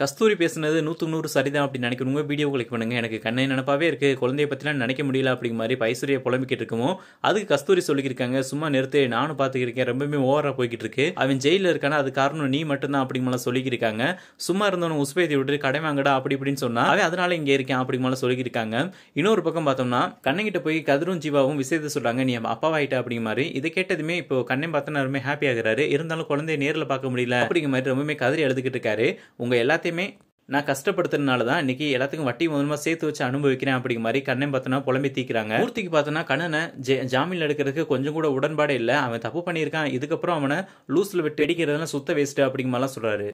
கஸ்தூரி பேசுனது நூற்றுக்கு நூறு சரிதான் அப்படின்னு நினைக்கிறவங்க வீடியோ கிளிக் பண்ணுங்கள் எனக்கு கண்ணை நினப்பாவே இருக்குது குழந்தைய பற்றிலாம் நினைக்க முடியல அப்படிங்க மாதிரி பைசூரியை புலம்பிக்கிட்டு இருக்கமோ அதுக்கு கஸ்தூரி சொல்லிக்கிருக்காங்க சும்மா நிறுத்து நானும் பார்த்துக்கிருக்கேன் ரொம்பவே ஓவராக போய்கிட்டு இருக்கு அவன் ஜெயிலில் இருக்கானா அது காரணம் நீ மட்டும்தான் அப்படிங்கலாம் சொல்லிக்கிருக்காங்க சும்மா இருந்தவன் உஸ்பேதி விட்டு கடை வாங்கடா அப்படி இப்படின்னு சொன்னா அவன் அதனால இங்கே இருக்கேன் அப்படிங்கலாம் சொல்லிக்கிருக்காங்க இன்னொரு பக்கம் பார்த்தோம்னா கண்ணங்கிட்ட போய் கதிரும் ஜீவாவும் விசேத சொல்கிறாங்க நீ அப்பாவாயிட்ட அப்படிங்க மாதிரி இதை கேட்டதுமே இப்போ கண்ணை பார்த்தனா ரொம்ப ஹாப்பி ஆகிறாரு இருந்தாலும் குழந்தைய நேரில் பார்க்க முடியல அப்படிங்கிற மாதிரி ரொம்பவே கதிரி எழுதுகிட்டு இருக்காரு உங்கள் எல்லாத்தையும் எல்லாத்தையுமே நான் கஷ்டப்படுத்துறதுனால தான் இன்னைக்கு எல்லாத்துக்கும் வட்டி முதல்மா சேர்த்து வச்சு அனுபவிக்கிறேன் அப்படிங்கிற மாதிரி கண்ணன் பார்த்தோன்னா புலம்பி தீக்கிறாங்க மூர்த்திக்கு பார்த்தோன்னா கண்ணனை ஜெ ஜாமீன் எடுக்கிறதுக்கு கொஞ்சம் கூட உடன்பாடே இல்லை அவன் தப்பு பண்ணியிருக்கான் இதுக்கப்புறம் அவனை லூஸில் விட்டு அடிக்கிறதுலாம் சுத்த வேஸ்ட்டு அப்படிங்கிற மாதிரிலாம் சொல்கிறாரு